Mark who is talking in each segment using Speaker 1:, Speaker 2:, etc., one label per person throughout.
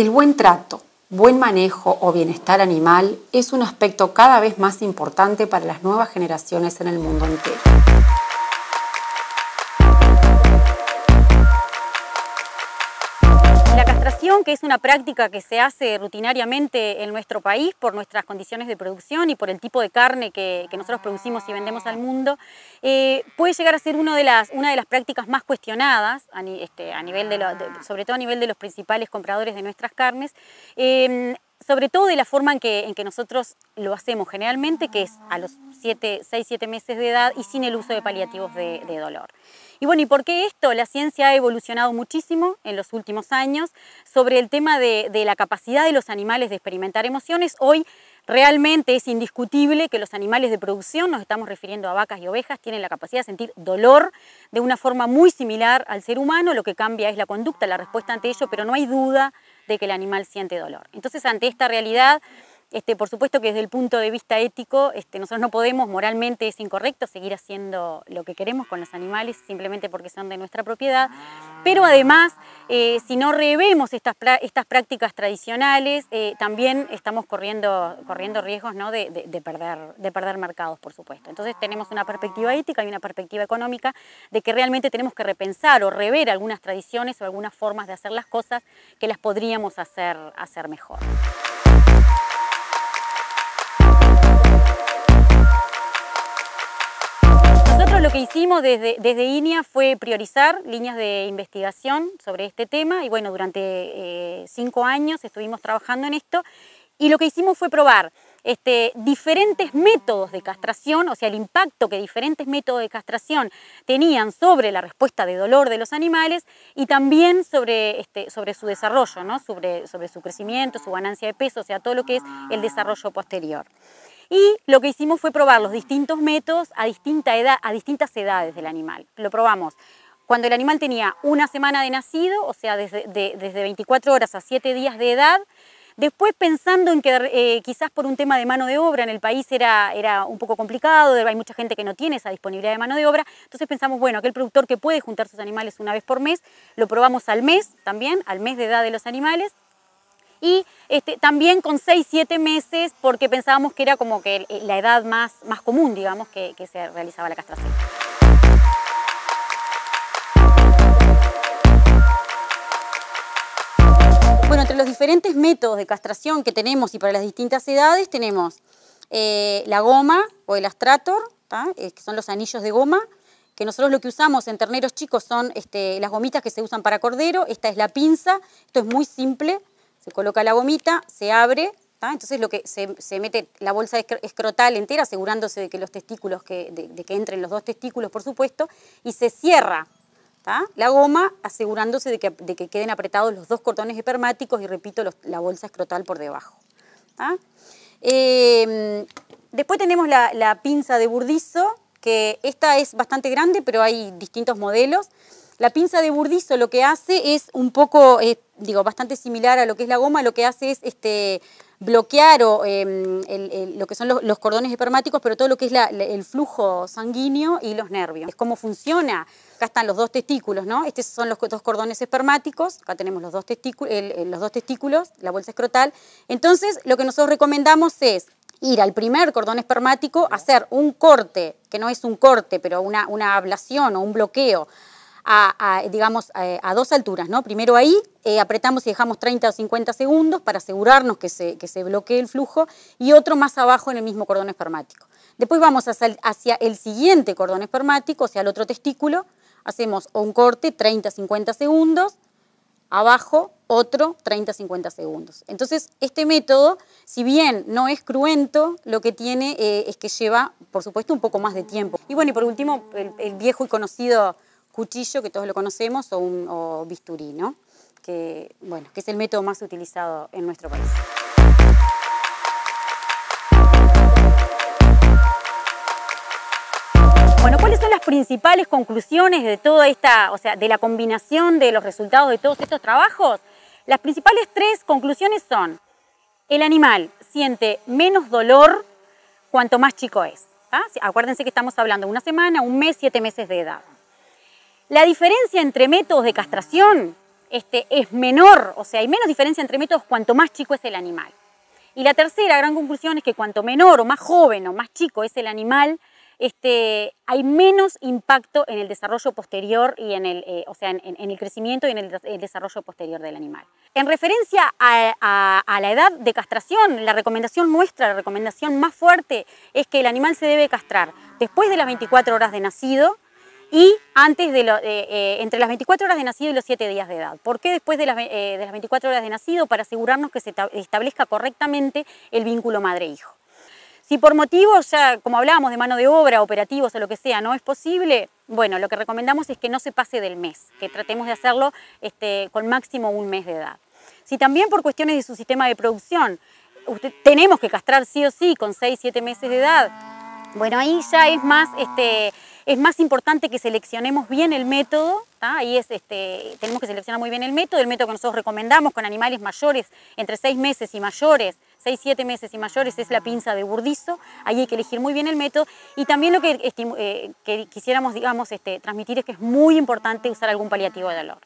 Speaker 1: El buen trato, buen manejo o bienestar animal es un aspecto cada vez más importante para las nuevas generaciones en el mundo entero. que es una práctica que se hace rutinariamente en nuestro país por nuestras condiciones de producción y por el tipo de carne que, nosotros producimos y vendemos al mundo, eh, puede llegar a ser de las, una de las prácticas más cuestionadas, este, nivel de, sobre todo a nivel de los principales compradores de nuestras carnes. Eh, sobre todo de la forma en que, nosotros lo hacemos generalmente, que es a los 6, 7 meses de edad y sin el uso de paliativos de, dolor. Y bueno, ¿y por qué esto? La ciencia ha evolucionado muchísimo en los últimos años sobre el tema de, de la capacidad de los animales de experimentar emociones. Hoy Realmente es indiscutible que los animales de producción, nos estamos refiriendo a vacas y ovejas, tienen la capacidad de sentir dolor de una forma muy similar al ser humano, lo que cambia es la conducta, la respuesta ante ello, pero no hay duda que el animal siente dolor. Entonces, ante esta realidad, este, por supuesto que desde el punto de vista ético, este, nosotros no podemos, moralmente es incorrecto seguir haciendo lo que queremos con los animales simplemente porque son de nuestra propiedad, pero además, eh, si no revemos estas, prácticas tradicionales, eh, también estamos corriendo, riesgos de, perder, de perder mercados, por supuesto. Entonces tenemos una perspectiva ética y una perspectiva económica de que realmente tenemos que repensar o rever algunas tradiciones o algunas formas de hacer las cosas que las podríamos hacer, hacer mejor. Nosotros lo que hicimos desde, desde INEA fue priorizar líneas de investigación sobre este tema y bueno, durante eh, cinco años estuvimos trabajando en esto y lo que hicimos fue probar este, diferentes métodos de castración, o sea, el impacto que diferentes métodos de castración tenían sobre la respuesta de dolor de los animales y también sobre, este, su desarrollo, sobre su crecimiento, su ganancia de peso, o sea, todo lo que es el desarrollo posterior. Y lo que hicimos fue probar los distintos métodos a, distintas edades del animal. Lo probamos cuando el animal tenía una semana de nacido, o sea, desde, 24 horas a 7 días de edad, Después pensando en que eh, quizás por un tema de mano de obra en el país era, era un poco complicado, hay mucha gente que no tiene esa disponibilidad de mano de obra, entonces pensamos, bueno, aquel productor que puede juntar sus animales una vez por mes, lo probamos al mes también, al mes de edad de los animales, y este, también con 6, 7 meses porque pensábamos que era como que la edad más, común, digamos, que, se realizaba la castración. Bueno, entre los diferentes métodos de castración que tenemos y para las distintas edades tenemos eh, la goma o el astrator, eh, que son los anillos de goma, que nosotros lo que usamos en terneros chicos son este, las gomitas que se usan para cordero, esta es la pinza, esto es muy simple, se coloca la gomita, se abre, entonces lo que se, mete la bolsa escrotal entera, asegurándose de que los testículos, de, que entren los dos testículos, por supuesto, y se cierra la goma, asegurándose de que, queden apretados los dos cordones hipermáticos y, repito, la bolsa escrotal por debajo. Em, después tenemos la, la pinza de burdizo, que esta es bastante grande, pero hay distintos modelos. La pinza de burdizo lo que hace es un poco, eh, digo, bastante similar a lo que es la goma, lo que hace es este, bloquear em, lo que son los, cordones espermáticos, pero todo lo que es el flujo sanguíneo y los nervios. Es cómo funciona. Acá están los dos testículos, ¿no? Estos son los dos cordones espermáticos. Acá tenemos los dos, testículos, la bolsa escrotal. Entonces, lo que nosotros recomendamos es ir al primer cordón espermático, hacer un corte, que no es un corte, pero una ablación o un bloqueo a, digamos, eh, a, dos alturas, ¿no? Primero ahí, eh, apretamos y dejamos 30 o 50 segundos para asegurarnos que se, que se bloquee el flujo, y otro más abajo en el mismo cordón espermático. Después vamos hacia el, siguiente cordón espermático, sea el otro testículo, hacemos un corte 30-50 segundos, abajo otro 30-50 segundos. Entonces, este método, si bien no es cruento, lo que tiene eh, es que lleva, por supuesto, un poco más de tiempo. Y bueno, y por último, el viejo y conocido cuchillo, que todos lo conocemos, o, un, bisturí, Que, que es el método más utilizado en nuestro país. Bueno, ¿cuáles son las principales conclusiones de toda esta, o sea, de la combinación de los resultados de todos estos trabajos? Las principales tres conclusiones son, el animal siente menos dolor cuanto más chico es. ¿ah? Acuérdense que estamos hablando de una semana, un mes, siete meses de edad. La diferencia entre métodos de castración este, es menor, o sea, hay menos diferencia entre métodos cuanto más chico es el animal. Y la tercera gran conclusión es que cuanto menor o más joven o más chico es el animal, este, hay menos impacto en el desarrollo posterior y en el, eh, o sea, en, el crecimiento y en el, desarrollo posterior del animal. En referencia a, la edad de castración, la recomendación muestra, la recomendación más fuerte es que el animal se debe castrar después de las 24 horas de nacido, y antes de eh, entre las 24 horas de nacido y los 7 días de edad. ¿Por qué después de las, 24 eh, horas de nacido? Para asegurarnos que se establezca correctamente el vínculo madre-hijo. Si por motivos, ya como hablábamos de mano de obra, operativos o lo que sea, no es posible, bueno, lo que recomendamos es que no se pase del mes, que tratemos de hacerlo este, con máximo un mes de edad. Si también por cuestiones de su sistema de producción, tenemos que castrar sí o sí con 6, 7 meses de edad, bueno, ahí ya es más... Este, es más importante que seleccionemos bien el método, ahí es, este, tenemos que seleccionar muy bien el método, el método que nosotros recomendamos con animales mayores, entre 6 meses y mayores, 6, 7 meses y mayores, es la pinza de burdizo, ahí hay que elegir muy bien el método, y también lo que, eh, que quisiéramos, digamos, este, transmitir es que es muy importante usar algún paliativo de dolor.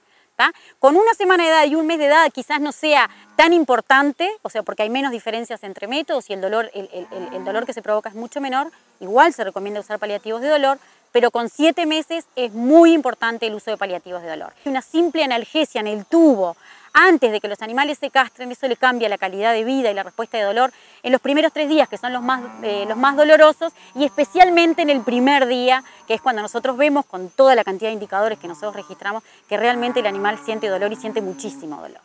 Speaker 1: Con una semana de edad y un mes de edad quizás no sea tan importante, o sea, porque hay menos diferencias entre métodos y el dolor, el, el, el dolor que se provoca es mucho menor, igual se recomienda usar paliativos de dolor, pero con siete meses es muy importante el uso de paliativos de dolor. Una simple analgesia en el tubo antes de que los animales se castren, eso le cambia la calidad de vida y la respuesta de dolor en los primeros tres días, que son los más, eh, los más dolorosos, y especialmente en el primer día, que es cuando nosotros vemos con toda la cantidad de indicadores que nosotros registramos que realmente el animal siente dolor y siente muchísimo dolor.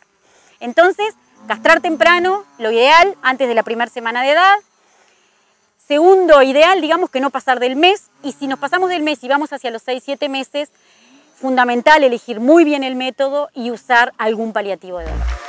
Speaker 1: Entonces, castrar temprano, lo ideal, antes de la primera semana de edad, Segundo, ideal, digamos que no pasar del mes. Y si nos pasamos del mes y vamos hacia los 6-7 meses, fundamental elegir muy bien el método y usar algún paliativo de dolor.